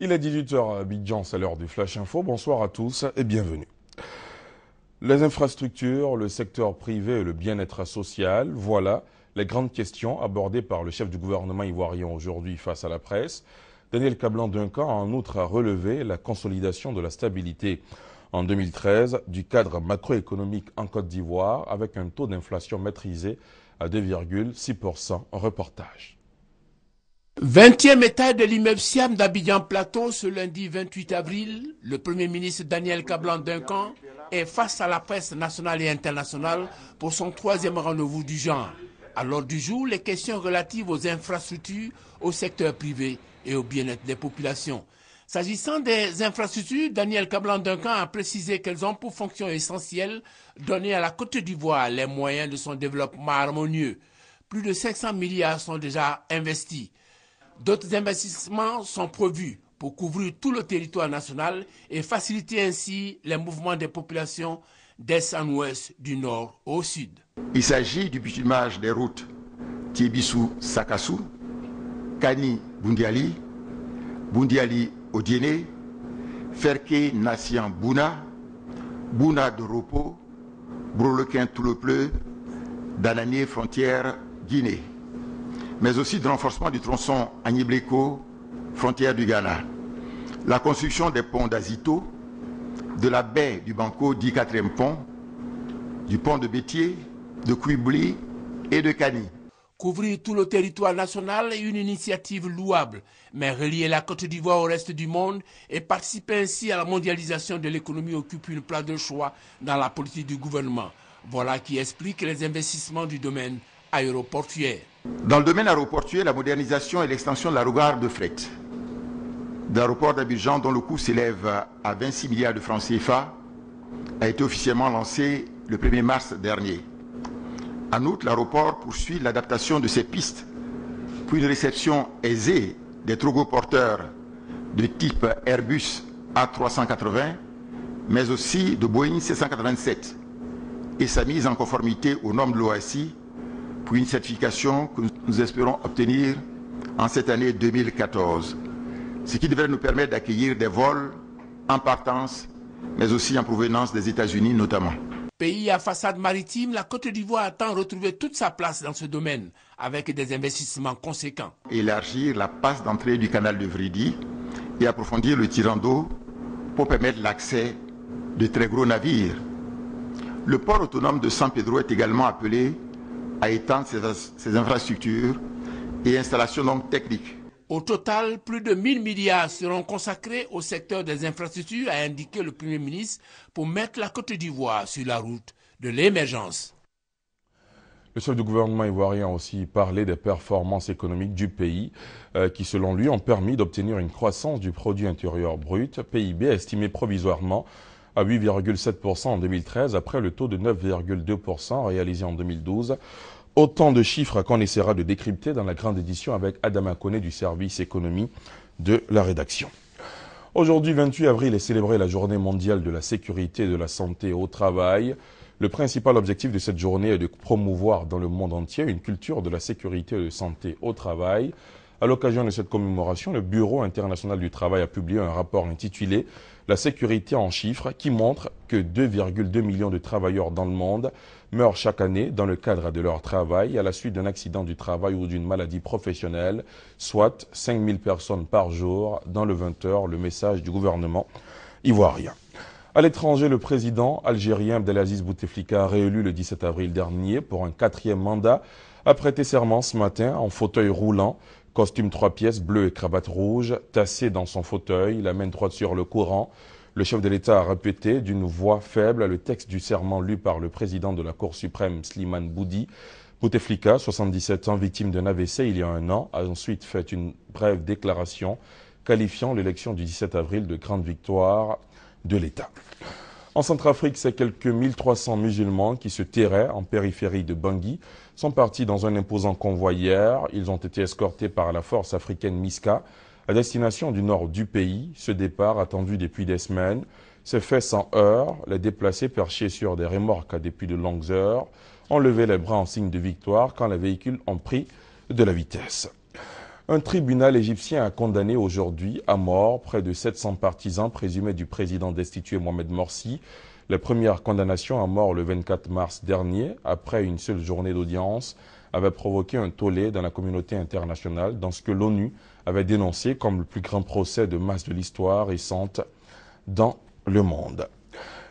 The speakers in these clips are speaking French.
Il est 18h à Abidjan, c'est l'heure du Flash Info. Bonsoir à tous et bienvenue. Les infrastructures, le secteur privé et le bien-être social, voilà les grandes questions abordées par le chef du gouvernement ivoirien aujourd'hui face à la presse. Daniel Cablan Duncan a en outre relevé la consolidation de la stabilité en 2013 du cadre macroéconomique en Côte d'Ivoire avec un taux d'inflation maîtrisé à 2,6%. Reportage. 20e étage de l'immeuble Siam d'Abidjan Plateau, ce lundi 28 avril, le Premier ministre Daniel cablan Duncan est face à la presse nationale et internationale pour son troisième rendez-vous du genre. À l'ordre du jour, les questions relatives aux infrastructures, au secteur privé et au bien-être des populations. S'agissant des infrastructures, Daniel cablan Duncan a précisé qu'elles ont pour fonction essentielle donner à la Côte d'Ivoire les moyens de son développement harmonieux. Plus de 500 milliards sont déjà investis. D'autres investissements sont prévus pour couvrir tout le territoire national et faciliter ainsi les mouvements des populations d'est en ouest, du nord au sud. Il s'agit du bitumage des routes Tibisou sakassou kani Kani-Boundiali, odine ferke Ferke-Nassian-Bouna, Bouna de Brolequin-Toulepleu, Dananier-Frontière-Guinée mais aussi de renforcement du tronçon Agnibléco, frontière du Ghana. La construction des ponts d'Azito, de la baie du Banco, dit quatrième pont, du pont de Bétier, de Kouibli et de Cani. Couvrir tout le territoire national est une initiative louable, mais relier la Côte d'Ivoire au reste du monde et participer ainsi à la mondialisation de l'économie occupe une place de choix dans la politique du gouvernement. Voilà qui explique les investissements du domaine aéroportuaire. Dans le domaine aéroportuaire, la modernisation et l'extension de la regarde de fret d'aéroport d'Abidjan, dont le coût s'élève à 26 milliards de francs CFA, a été officiellement lancé le 1er mars dernier. En août, l'aéroport poursuit l'adaptation de ses pistes pour une réception aisée des trogoporteurs de type Airbus A380, mais aussi de Boeing 787 et sa mise en conformité aux normes de l'OACI pour une certification que nous espérons obtenir en cette année 2014, ce qui devrait nous permettre d'accueillir des vols en partance, mais aussi en provenance des États-Unis notamment. Pays à façade maritime, la Côte d'Ivoire attend retrouver toute sa place dans ce domaine avec des investissements conséquents. Élargir la passe d'entrée du canal de Vridi et approfondir le tirant d'eau pour permettre l'accès de très gros navires. Le port autonome de San Pedro est également appelé à étendre ses, infrastructures et installations techniques. Au total, plus de 1000 milliards seront consacrés au secteur des infrastructures, a indiqué le Premier ministre, pour mettre la Côte d'Ivoire sur la route de l'émergence. Le chef du gouvernement ivoirien a aussi parlé des performances économiques du pays euh, qui, selon lui, ont permis d'obtenir une croissance du produit intérieur brut, PIB, estimé provisoirement à 8,7% en 2013 après le taux de 9,2% réalisé en 2012. Autant de chiffres qu'on essaiera de décrypter dans la grande édition avec Adam Koné du service économie de la rédaction. Aujourd'hui, 28 avril, est célébrée la journée mondiale de la sécurité et de la santé au travail. Le principal objectif de cette journée est de promouvoir dans le monde entier une culture de la sécurité et de santé au travail à l'occasion de cette commémoration, le Bureau international du travail a publié un rapport intitulé La sécurité en chiffres qui montre que 2,2 millions de travailleurs dans le monde meurent chaque année dans le cadre de leur travail à la suite d'un accident du travail ou d'une maladie professionnelle, soit 5000 personnes par jour dans le 20 heures, le message du gouvernement ivoirien. À l'étranger, le président algérien Abdelaziz Bouteflika, réélu le 17 avril dernier pour un quatrième mandat, a prêté serment ce matin en fauteuil roulant. Costume trois pièces, bleu et cravate rouge, tassé dans son fauteuil, la main droite sur le courant, le chef de l'État a répété d'une voix faible le texte du serment lu par le président de la Cour suprême, Slimane Boudi. Bouteflika, 77 ans, victime d'un AVC il y a un an, a ensuite fait une brève déclaration qualifiant l'élection du 17 avril de grande victoire de l'État. En Centrafrique, ces quelques 1300 musulmans qui se terraient en périphérie de Bangui sont partis dans un imposant convoi Ils ont été escortés par la force africaine MISCA à destination du nord du pays. Ce départ attendu depuis des semaines s'est fait sans heurts. Les déplacés perchés sur des remorques depuis de longues heures ont levé les bras en signe de victoire quand les véhicules ont pris de la vitesse. Un tribunal égyptien a condamné aujourd'hui à mort près de 700 partisans présumés du président destitué Mohamed Morsi. La première condamnation à mort le 24 mars dernier, après une seule journée d'audience, avait provoqué un tollé dans la communauté internationale dans ce que l'ONU avait dénoncé comme le plus grand procès de masse de l'histoire récente dans le monde.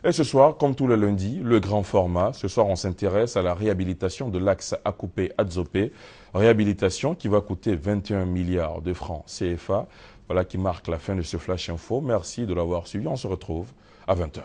Et ce soir, comme tous les lundis, le grand format. Ce soir, on s'intéresse à la réhabilitation de l'axe à adzopé Réhabilitation qui va coûter 21 milliards de francs CFA. Voilà qui marque la fin de ce Flash Info. Merci de l'avoir suivi. On se retrouve à 20h.